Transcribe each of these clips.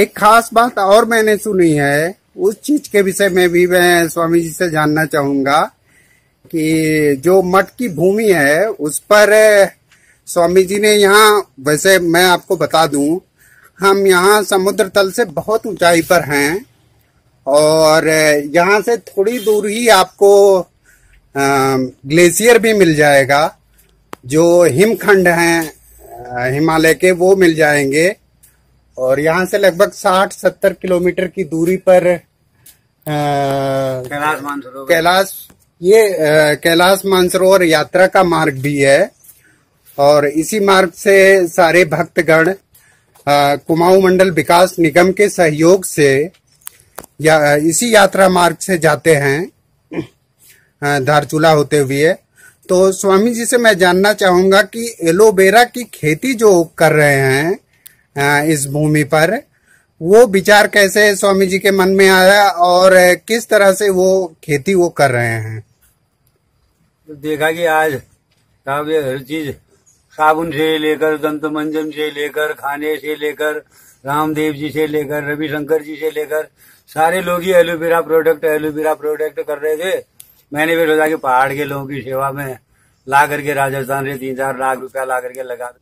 एक खास बात और मैंने सुनी है उस चीज के विषय में भी मैं स्वामी जी से जानना चाहूंगा कि जो मठ की भूमि है उस पर स्वामी जी ने यहाँ वैसे मैं आपको बता दू हम यहाँ समुद्र तल से बहुत ऊंचाई पर हैं और यहाँ से थोड़ी दूर ही आपको ग्लेशियर भी मिल जाएगा जो हिमखंड हैं हिमालय के वो मिल जाएंगे और यहाँ से लगभग साठ सत्तर किलोमीटर की दूरी पर कैलाश मानसरोवर कैलाश ये कैलाश मानसरोवर यात्रा का मार्ग भी है और इसी मार्ग से सारे भक्तगण कुमाऊं मंडल विकास निगम के सहयोग से या इसी यात्रा मार्ग से जाते हैं धारचूला होते हुए तो स्वामी जी से मैं जानना चाहूंगा कि एलोवेरा की खेती जो कर रहे हैं इस भूमि पर वो विचार कैसे स्वामी जी के मन में आया और किस तरह से वो खेती वो कर रहे हैं तो देखा कि आज साहब हर चीज साबुन से लेकर दंत मंजन से लेकर खाने से लेकर रामदेव जी से लेकर रविशंकर जी से लेकर सारे लोग ही एलोवेरा प्रोडक्ट एलोवेरा प्रोडक्ट कर रहे थे मैंने भी सोचा कि पहाड़ के लोगों की सेवा में ला करके राजस्थान से तीन चार लाख रुपया ला करके लगा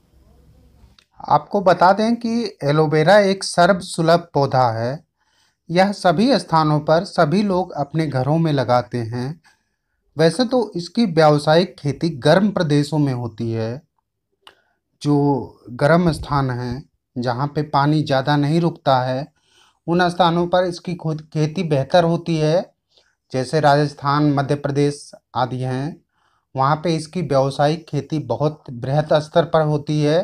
आपको बता दें कि एलोवेरा एक सर्व सुलभ पौधा है यह सभी स्थानों पर सभी लोग अपने घरों में लगाते हैं वैसे तो इसकी व्यावसायिक खेती गर्म प्रदेशों में होती है जो गर्म स्थान हैं जहाँ पे पानी ज़्यादा नहीं रुकता है उन स्थानों पर इसकी खुद खेती बेहतर होती है जैसे राजस्थान मध्य प्रदेश आदि हैं वहाँ पे इसकी व्यावसायिक खेती बहुत बृहद स्तर पर होती है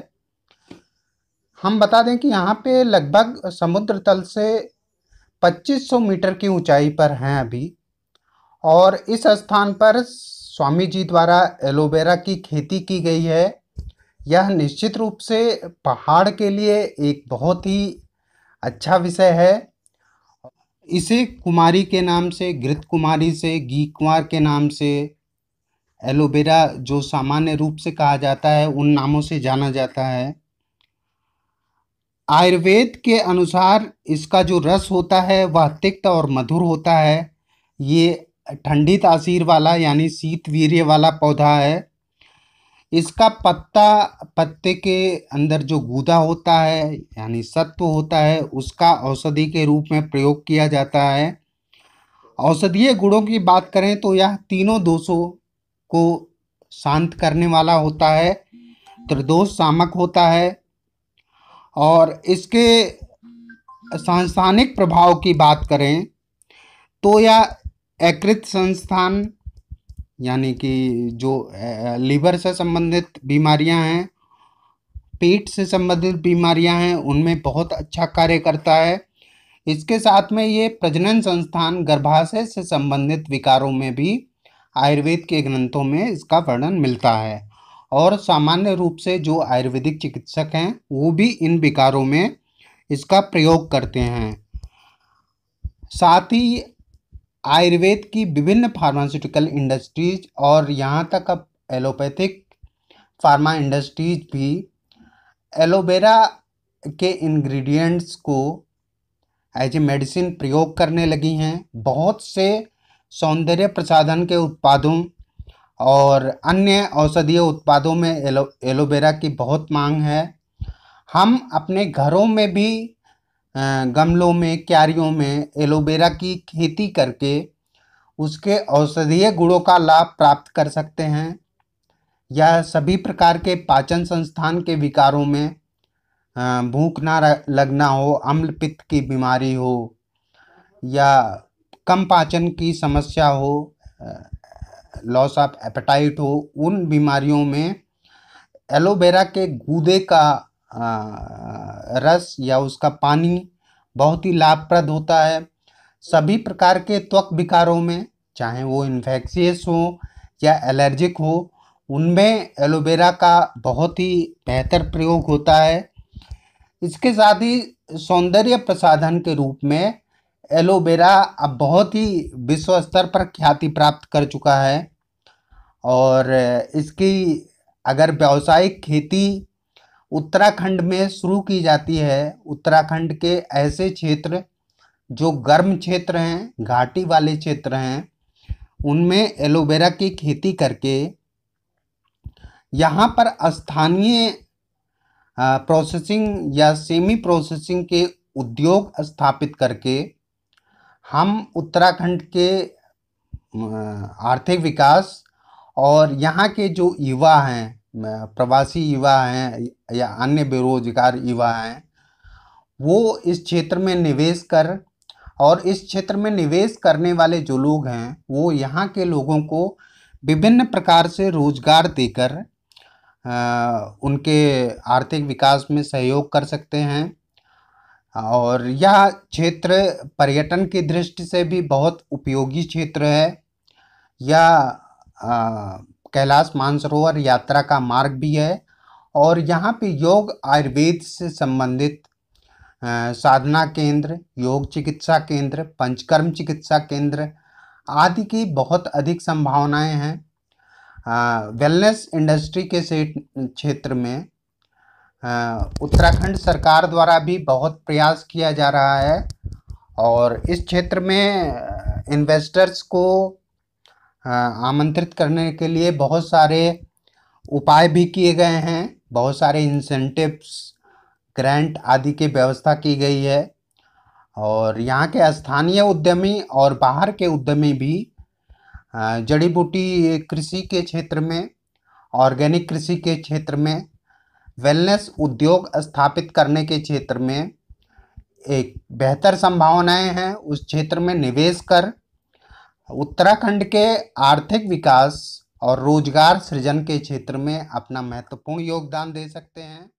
हम बता दें कि यहाँ पे लगभग समुद्र तल से 2500 मीटर की ऊंचाई पर हैं अभी और इस स्थान पर स्वामी जी द्वारा एलोवेरा की खेती की गई है यह निश्चित रूप से पहाड़ के लिए एक बहुत ही अच्छा विषय है इसे कुमारी के नाम से घृत कुमारी से घी कुमार के नाम से एलोवेरा जो सामान्य रूप से कहा जाता है उन नामों से जाना जाता है आयुर्वेद के अनुसार इसका जो रस होता है वह तिक्त और मधुर होता है ये ठंडी तासीर वाला यानी शीत वीर्य वाला पौधा है इसका पत्ता पत्ते के अंदर जो गूदा होता है यानी सत्व होता है उसका औषधि के रूप में प्रयोग किया जाता है औषधीय गुणों की बात करें तो यह तीनों दोषों को शांत करने वाला होता है त्रिदोष सामक होता है और इसके सांस्थानिक प्रभाव की बात करें तो यह एकृत संस्थान यानी कि जो लीवर से संबंधित बीमारियां हैं पेट से संबंधित बीमारियां हैं उनमें बहुत अच्छा कार्य करता है इसके साथ में ये प्रजनन संस्थान गर्भाशय से संबंधित विकारों में भी आयुर्वेद के ग्रंथों में इसका वर्णन मिलता है और सामान्य रूप से जो आयुर्वेदिक चिकित्सक हैं वो भी इन विकारों में इसका प्रयोग करते हैं साथ ही आयुर्वेद की विभिन्न फार्मास्यूटिकल इंडस्ट्रीज और यहाँ तक अब एलोपैथिक फार्मा इंडस्ट्रीज भी एलोवेरा के इंग्रेडिएंट्स को एज ए मेडिसिन प्रयोग करने लगी हैं बहुत से सौंदर्य प्रसाधन के उत्पादों और अन्य औषधीय उत्पादों में एलो एलोवेरा की बहुत मांग है हम अपने घरों में भी गमलों में क्यारियों में एलोवेरा की खेती करके उसके औषधीय गुणों का लाभ प्राप्त कर सकते हैं यह सभी प्रकार के पाचन संस्थान के विकारों में भूख ना लगना हो अम्ल पित्त की बीमारी हो या कम पाचन की समस्या हो लॉस ऑफ एपेटाइट हो उन बीमारियों में एलोवेरा के गूदे का रस या उसका पानी बहुत ही लाभप्रद होता है सभी प्रकार के त्वक विकारों में चाहे वो इन्फेक्शियस हो या एलर्जिक हो उनमें एलोवेरा का बहुत ही बेहतर प्रयोग होता है इसके साथ ही सौंदर्य प्रसाधन के रूप में एलोवेरा अब बहुत ही विश्व स्तर पर ख्याति प्राप्त कर चुका है और इसकी अगर व्यावसायिक खेती उत्तराखंड में शुरू की जाती है उत्तराखंड के ऐसे क्षेत्र जो गर्म क्षेत्र हैं घाटी वाले क्षेत्र हैं उनमें एलोवेरा की खेती करके यहाँ पर स्थानीय प्रोसेसिंग या सेमी प्रोसेसिंग के उद्योग स्थापित करके हम उत्तराखंड के आर्थिक विकास और यहाँ के जो युवा हैं प्रवासी युवा हैं या अन्य बेरोजगार युवा हैं वो इस क्षेत्र में निवेश कर और इस क्षेत्र में निवेश करने वाले जो लोग हैं वो यहाँ के लोगों को विभिन्न प्रकार से रोजगार देकर उनके आर्थिक विकास में सहयोग कर सकते हैं और यह क्षेत्र पर्यटन की दृष्टि से भी बहुत उपयोगी क्षेत्र है यह कैलाश मानसरोवर यात्रा का मार्ग भी है और यहाँ पे योग आयुर्वेद से संबंधित साधना केंद्र योग चिकित्सा केंद्र पंचकर्म चिकित्सा केंद्र आदि की बहुत अधिक संभावनाएं हैं वेलनेस इंडस्ट्री के क्षेत्र में उत्तराखंड सरकार द्वारा भी बहुत प्रयास किया जा रहा है और इस क्षेत्र में इन्वेस्टर्स को आमंत्रित करने के लिए बहुत सारे उपाय भी किए गए हैं बहुत सारे इंसेंटिव्स ग्रांट आदि की व्यवस्था की गई है और यहाँ के स्थानीय उद्यमी और बाहर के उद्यमी भी जड़ी बूटी कृषि के क्षेत्र में ऑर्गेनिक कृषि के क्षेत्र में वेलनेस उद्योग स्थापित करने के क्षेत्र में एक बेहतर संभावनाएं हैं उस क्षेत्र में निवेश कर उत्तराखंड के आर्थिक विकास और रोजगार सृजन के क्षेत्र में अपना महत्वपूर्ण योगदान दे सकते हैं